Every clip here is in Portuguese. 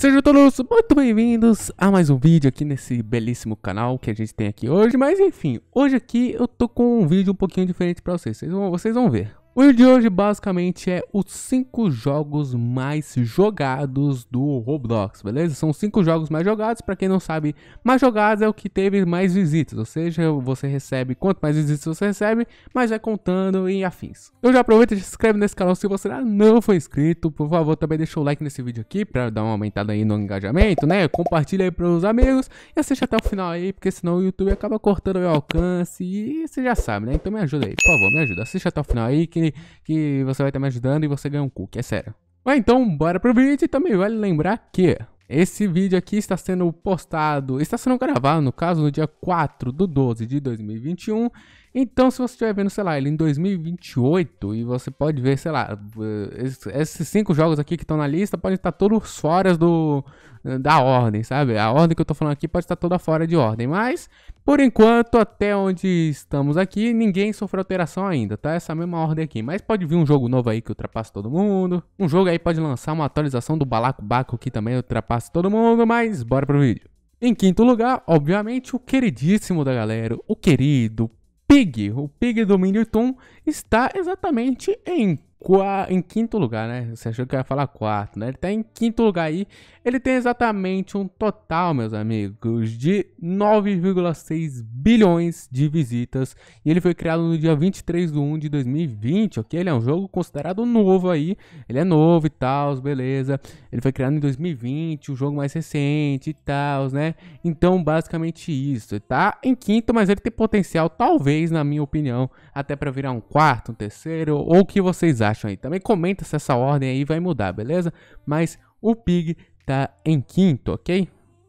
Sejam todos muito bem-vindos a mais um vídeo aqui nesse belíssimo canal que a gente tem aqui hoje. Mas enfim, hoje aqui eu tô com um vídeo um pouquinho diferente pra vocês. Vocês vão, vocês vão ver. O vídeo de hoje basicamente é os 5 jogos mais jogados do Roblox, beleza? São 5 jogos mais jogados, para quem não sabe, mais jogados é o que teve mais visitas, ou seja, você recebe, quanto mais visitas você recebe, mais vai contando e afins. Eu já aproveito e se inscreve nesse canal se você ainda não foi inscrito, por favor também deixa o like nesse vídeo aqui para dar uma aumentada aí no engajamento, né? Compartilha aí pros amigos e assiste até o final aí, porque senão o YouTube acaba cortando o meu alcance e você já sabe, né? Então me ajuda aí, por favor, me ajuda, assiste até o final aí que que você vai estar me ajudando e você ganha um cookie, é sério. Mas então, bora pro vídeo e também vale lembrar que esse vídeo aqui está sendo postado, está sendo gravado no caso no dia 4 do 12 de 2021 então, se você estiver vendo, sei lá, ele em 2028 e você pode ver, sei lá, esses cinco jogos aqui que estão na lista podem estar todos fora do, da ordem, sabe? A ordem que eu tô falando aqui pode estar toda fora de ordem, mas por enquanto, até onde estamos aqui, ninguém sofreu alteração ainda, tá? Essa mesma ordem aqui. Mas pode vir um jogo novo aí que ultrapassa todo mundo. Um jogo aí pode lançar uma atualização do balaco-baco que também ultrapassa todo mundo, mas bora pro vídeo. Em quinto lugar, obviamente, o queridíssimo da galera, o querido, Pig. O Pig do Minilton está exatamente em, qua... em quinto lugar, né? Você achou que eu ia falar quarto, né? Ele está em quinto lugar aí ele tem exatamente um total, meus amigos, de 9,6 bilhões de visitas. E ele foi criado no dia 23 de 1 de 2020, ok? Ele é um jogo considerado novo aí. Ele é novo e tal, beleza. Ele foi criado em 2020, o um jogo mais recente e tal, né? Então, basicamente isso. tá em quinto, mas ele tem potencial, talvez, na minha opinião, até para virar um quarto, um terceiro, ou o que vocês acham aí. Também comenta se essa ordem aí vai mudar, beleza? Mas o Pig está em quinto, ok?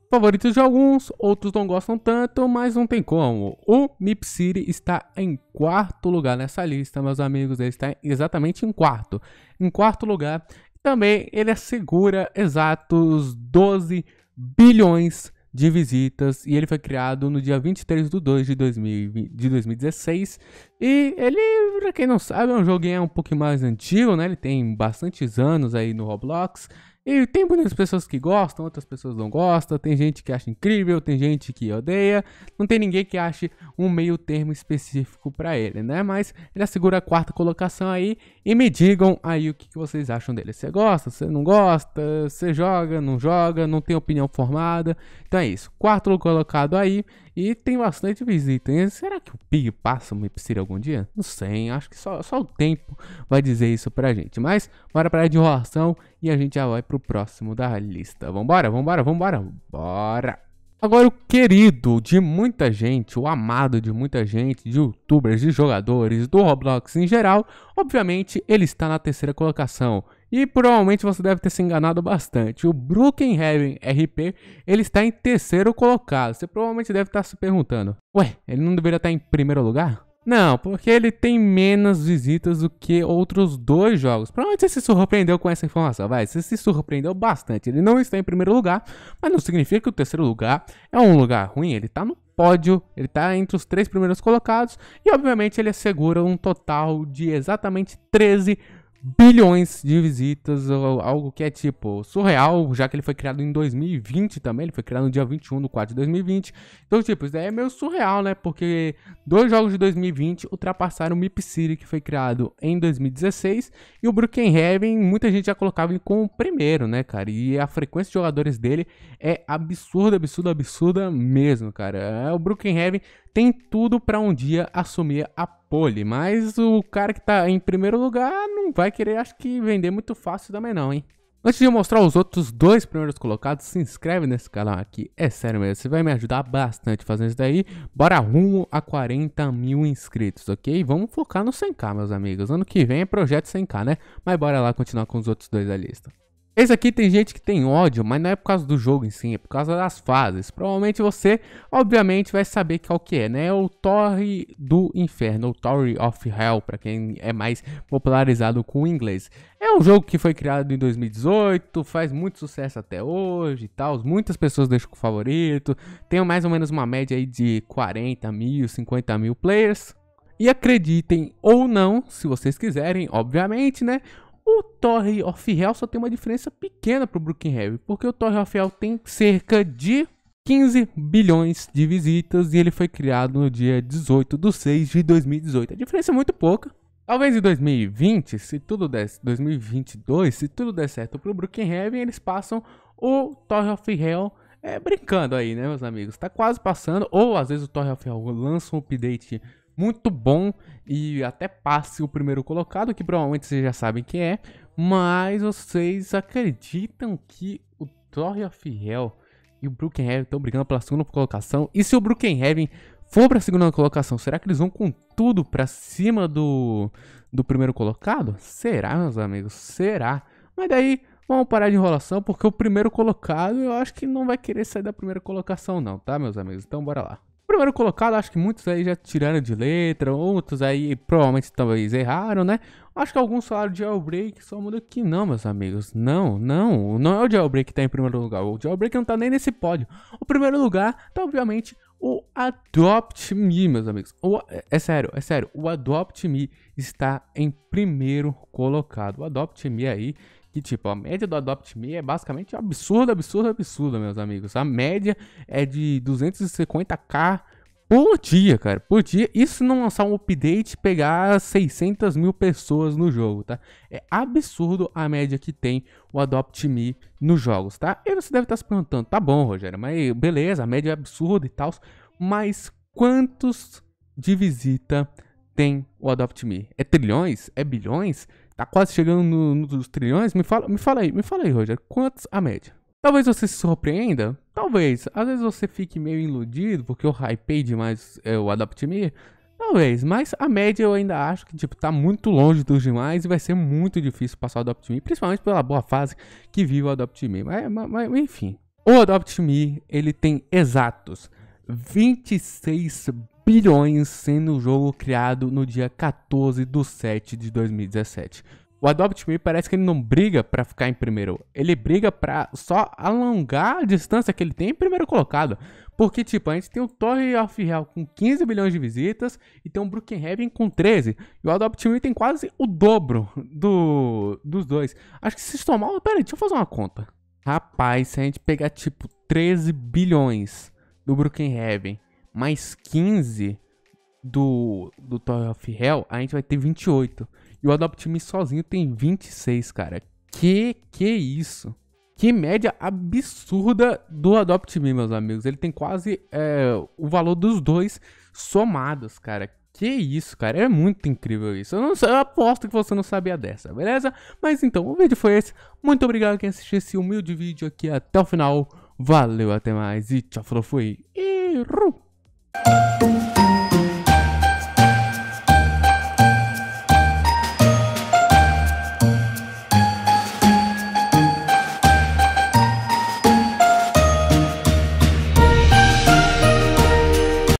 Favoritos de alguns, outros não gostam tanto, mas não tem como. O MipCity City está em quarto lugar nessa lista, meus amigos. Ele está exatamente em quarto. Em quarto lugar, também ele assegura exatos 12 bilhões de visitas e ele foi criado no dia 23 de 2 de, de 2016 e ele, pra quem não sabe, é um jogo é um pouquinho mais antigo, né? Ele tem bastantes anos aí no Roblox e tem muitas pessoas que gostam, outras pessoas não gostam, tem gente que acha incrível, tem gente que odeia, não tem ninguém que ache um meio termo específico para ele, né? Mas ele assegura a quarta colocação aí e me digam aí o que, que vocês acham dele. Você gosta, você não gosta, você joga, não joga, não tem opinião formada. Então é isso, quarto colocado aí e tem bastante visita. será que o Pig passa uma Epicira algum dia? Não sei, acho que só, só o tempo vai dizer isso pra gente. Mas bora pra de enrolação e a gente já vai pro próximo da lista. Vambora, vambora, vambora, bora! Agora o querido de muita gente, o amado de muita gente, de youtubers, de jogadores, do Roblox em geral, obviamente ele está na terceira colocação, e provavelmente você deve ter se enganado bastante. O Heaven RP ele está em terceiro colocado. Você provavelmente deve estar se perguntando: Ué, ele não deveria estar em primeiro lugar? Não, porque ele tem menos visitas do que outros dois jogos. Provavelmente você se surpreendeu com essa informação, vai. Você se surpreendeu bastante. Ele não está em primeiro lugar, mas não significa que o terceiro lugar é um lugar ruim. Ele está no pódio, ele está entre os três primeiros colocados e, obviamente, ele assegura um total de exatamente 13 bilhões de visitas, algo que é tipo surreal, já que ele foi criado em 2020 também, ele foi criado no dia 21 de 4 de 2020. Então, tipo, isso daí é meio surreal, né? Porque dois jogos de 2020 ultrapassaram o Mip City, que foi criado em 2016, e o Heaven, muita gente já colocava ele como o primeiro, né, cara? E a frequência de jogadores dele é absurda, absurda, absurda mesmo, cara. É, o Heaven tem tudo para um dia assumir a pole, mas o cara que tá em primeiro lugar não vai querer, acho que, vender muito fácil também não, hein? Antes de eu mostrar os outros dois primeiros colocados, se inscreve nesse canal aqui, é sério mesmo, você vai me ajudar bastante fazendo isso daí. Bora rumo a 40 mil inscritos, ok? Vamos focar no 100k, meus amigos, ano que vem é projeto 100k, né? Mas bora lá continuar com os outros dois da lista. Esse aqui tem gente que tem ódio, mas não é por causa do jogo em si, é por causa das fases. Provavelmente você, obviamente, vai saber qual que é, né? É O Torre do Inferno, ou Tower of Hell, para quem é mais popularizado com o inglês. É um jogo que foi criado em 2018, faz muito sucesso até hoje e tal. Muitas pessoas deixam com favorito. Tem mais ou menos uma média aí de 40 mil, 50 mil players. E acreditem ou não, se vocês quiserem, obviamente, né? O Torre of Hell só tem uma diferença pequena para o Broken Heavy, porque o Torre of Hell tem cerca de 15 bilhões de visitas e ele foi criado no dia 18 de 6 de 2018. A diferença é muito pouca. Talvez em 2020, se tudo der 2022, se tudo der certo para o Broken Heavy, eles passam o Torre of Hell é, brincando aí, né, meus amigos? Tá quase passando, ou às vezes o Torre of Hell lança um update muito bom e até passe o primeiro colocado, que provavelmente vocês já sabem quem é, mas vocês acreditam que o Torre of Hell e o Brookhaven estão brigando pela segunda colocação? E se o Brookhaven for para a segunda colocação, será que eles vão com tudo para cima do, do primeiro colocado? Será, meus amigos? Será? Mas daí, vamos parar de enrolação, porque o primeiro colocado eu acho que não vai querer sair da primeira colocação não, tá, meus amigos? Então bora lá primeiro colocado, acho que muitos aí já tiraram de letra, outros aí provavelmente talvez erraram, né? Acho que alguns falaram jailbreak, só muda que não, meus amigos. Não, não, não é o jailbreak que tá em primeiro lugar. O jailbreak não tá nem nesse pódio. O primeiro lugar tá, obviamente, o Adopt Me, meus amigos. O, é sério, é sério. O Adopt Me está em primeiro colocado. O Adopt Me aí que tipo, a média do Adopt Me é basicamente absurda, absurda, absurda, meus amigos. A média é de 250k por dia, cara. Por dia, isso não lançar um update pegar 600 mil pessoas no jogo, tá? É absurdo a média que tem o Adopt Me nos jogos, tá? E você deve estar se perguntando, tá bom, Rogério, mas beleza, a média é absurda e tal, mas quantos de visita tem o Adopt Me? É trilhões? É bilhões? Tá quase chegando no, nos trilhões? Me fala, me fala aí, me fala aí, Roger. Quantos a média? Talvez você se surpreenda, talvez. Às vezes você fique meio iludido porque eu hypei demais é, o Adopt Me. Talvez, mas a média eu ainda acho que tipo, tá muito longe dos demais e vai ser muito difícil passar o Adopt Me, principalmente pela boa fase que vive o Adopt Me. Mas, mas, mas enfim. O Adopt Me, ele tem exatos 26 bilhões, sendo o jogo criado no dia 14 de 7 de 2017. O Adopt Me parece que ele não briga para ficar em primeiro, ele briga para só alongar a distância que ele tem em primeiro colocado. Porque, tipo, a gente tem o Torre of Hell com 15 bilhões de visitas e tem o Brookhaven com 13. E o Adopt Me tem quase o dobro do, dos dois. Acho que se tomar. Pera aí, deixa eu fazer uma conta. Rapaz, se a gente pegar, tipo, 13 bilhões do Brookhaven mais 15 do, do Tower of Hell, a gente vai ter 28. E o Adopt Me sozinho tem 26, cara. Que que isso? Que média absurda do Adopt Me, meus amigos. Ele tem quase é, o valor dos dois somados, cara. Que isso, cara, é muito incrível isso. Eu, não, eu aposto que você não sabia dessa, beleza? Mas então, o vídeo foi esse. Muito obrigado quem assistiu esse humilde vídeo aqui até o final. Valeu, até mais e tchau, falou, fui. E... Ru.